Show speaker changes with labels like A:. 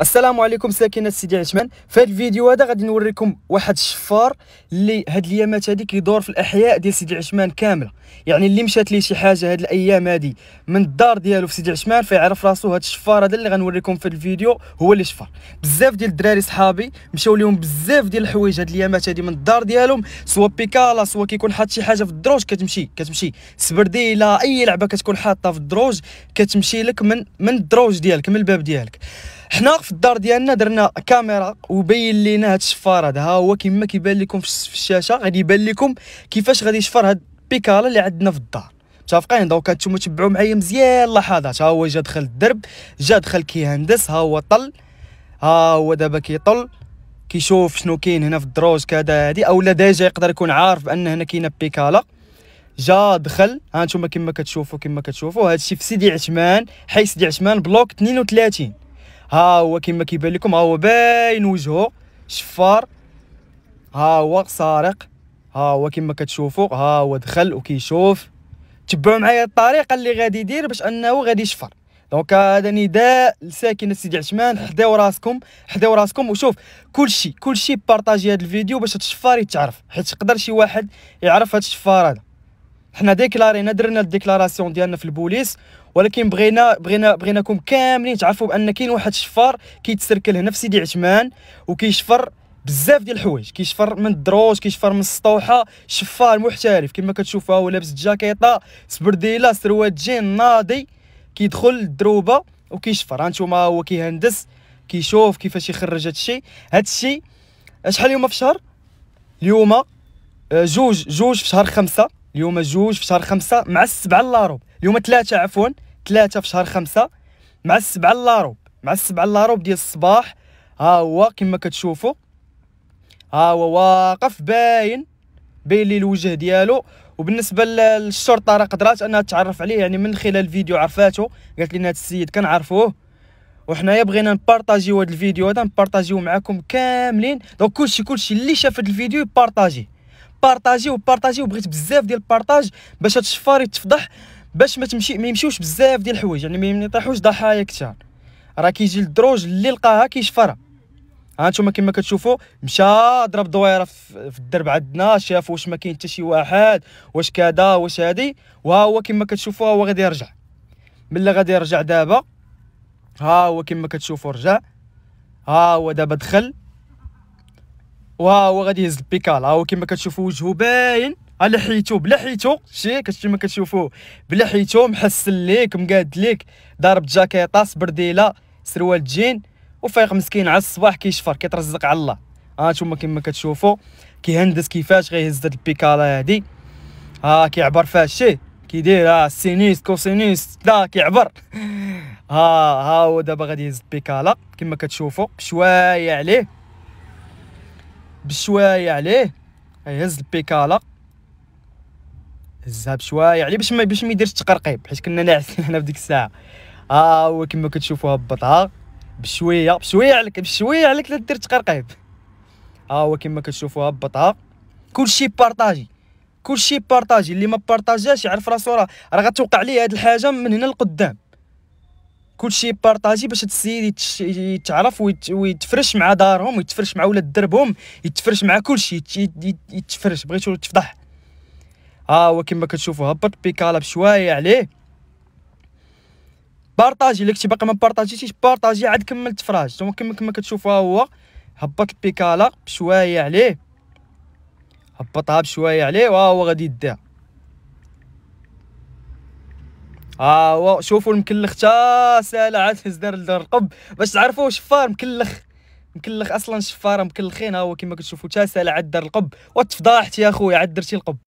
A: السلام عليكم ساكنه سيدي عثمان في هذا الفيديو هذا غادي نوريكم واحد الشفار اللي هاد الايامات هادي كيدور في الاحياء ديال سيدي عثمان كامله يعني اللي مشات ليه شي حاجه هاد الايام هادي من الدار ديالو في سيدي عثمان فيعرف راسو هاد الشفار هذا اللي غنوريكم في الفيديو هو اللي شفار بزاف ديال الدراري صحابي مشاو ليهم بزاف ديال الحوايج هاد الايامات هادي من الدار ديالهم سوا بيكالا سوا كيكون حاط شي حاجه في الدروج كتمشي كتمشي سبرديله اي لعبه كتكون حاطه في الدروج كتمشي لك من من الدروج ديالك من الباب ديالك حنا في الدار ديالنا درنا كاميرا وبين لينا هاد الشفار هذا ها هو كما كيبان لكم في الشاشه غادي يبان لكم كيفاش غادي يشفر هاد البيكالا اللي عندنا في الدار متفقين دونك هانتوما تبعوا معايا مزيان لحظات ها هو جا دخل الدرب جا دخل كيهندس ها هو طل ها هو دابا كيطل كيشوف شنو كاين هنا في الدروج كذا هادي اولا ديجا يقدر يكون عارف بان هنا كاينه بيكالا جا دخل ها نتوما كما كتشوفوا كما كتشوفوا هادشي في سيدي عثمان حي سيدي عثمان بلوك 32 ها هو كما كيبان لكم ها هو باين وجهه شفار ها هو سارق ها هو كما كتشوفوا ها هو دخل وكيشوف تبعوا معايا الطريقه اللي غادي يدير باش انه غادي يشفر دونك هذا نداء لساكنه سيدي عثمان حداو راسكم حداو راسكم وشوف كلشي كلشي بارطاجي هذا الفيديو باش هاد الشفار يتعرف حيت يقدر شي واحد يعرف هاد الشفار هذا حنا ديكلارينا درنا الديكلاراسيون ديالنا في البوليس ولكن بغينا بغينا بغيناكم كاملين تعرفوا بان كاين واحد الشفار كيتسركل هنا في سيدي عثمان وكيشفر بزاف ديال الحوايج كيشفر من الدروج كيشفر من السطوحه شفار محترف كما كتشوفوا هو لابس جاكيطه سبرديله سروال جين ناضي كيدخل الدروبه وكيشفر هانتوما هو كيهندس كيشوف كيفاش يخرج هادشي هادشي شحال يوم في شهر اليوم آه، جوج جوج في شهر خمسة اليوم جوج في شهر خمسة مع السبعة لاروب اليوم ثلاثة عفوا ثلاثة في شهر خمسة مع السبعة لاروب مع السبعة لاروب ديال الصباح ها هو كما كتشوفوا ها هو واقف باين باين لي الوجه ديالو وبالنسبه للشرطه راه قدرات انها تعرف عليه يعني من خلال الفيديو عرفاتو قالت لنا هذا السيد كنعرفوه وحنايا بغينا نبارطاجيو هذا الفيديو هذا نبارطاجيو معكم كاملين دونك كلشي كلشي اللي شاف هذا الفيديو يبارطاجيه بارطاجيو بارطاجيو بغيت بزاف ديال البارطاج باش هاد الشفار يتفضح باش ما تمشي ما يمشيوش بزاف ديال الحوايج يعني ما يطيحوش ضحايا كثار راه كيجي الدروج اللي لقاها كيشفرها ها نتوما كما كتشوفوا مشى ضرب دويره في الدرب عندنا شاف واش ما كاين حتى شي واحد واش كذا واش هادي وها هو كما كتشوفوا هو غادي يرجع ملي غادي يرجع دابا ها هو كما كتشوفوا رجع ها هو دابا دخل وهو غادي يهز البيكال ها هو كما كتشوفوا وجهه باين على حيتو بلا حيتو شتي ما كتشوفوه بلا حيتو محسن ليك مقاد ليك ضارب جاكيطه سبرديله سروال جين وفايق مسكين على الصباح كيشفر كيترزق على الله ها نتوما كما كتشوفوا كيهندس كيفاش غيهز هاد البيكالا هادي ها كيعبر فيها شي كيدير ها سينيست كوسينيست لا كيعبر ها ها هو دابا غادي يهز البيكالا كما كتشوفوا بشويه عليه بشويه عليه يهز البيكالا هزها بشويه عليه باش ما باش ما يديرش تقرقيب حيت كنا ناعسين هنا في الساعه ها آه هو كما كتشوفوا هبطها بشويه بشويه عليك بشويه عليك لا دير تقرقيب ها آه هو كما كتشوفوا هبطها كلشي بارطاجي كلشي بارطاجي اللي ما بارطاجاش يعرف راسو راه غتوقع ليه هاد الحاجه من هنا لقدام كلشي بارطاجي باش السيد يتعرف ويتفرش مع دارهم ويتفرش مع ولاد دربهم يتفرش مع كلشي يتفرش بغيتو تفضح ها آه هو كما كتشوفوا هبط بيكالا بشويه عليه بارطاجي لك باقي ما بارطاجيتيش بارطاجي عاد كمل تفراج دونك كما كما كتشوفوا هو هبط بيكالا بشويه عليه هبطها بشويه عليه وها هو غادي يديها ها آه، هو شوفوا المكلخ تا سالا عاد هز دار لدار القب باش تعرفوا شفار مكلخ مكلخ اصلا شفاره مكلخين ها هو كما كتشوفوا تا سالا عاد دار القب وتفضحت يا خويا عاد درتي القب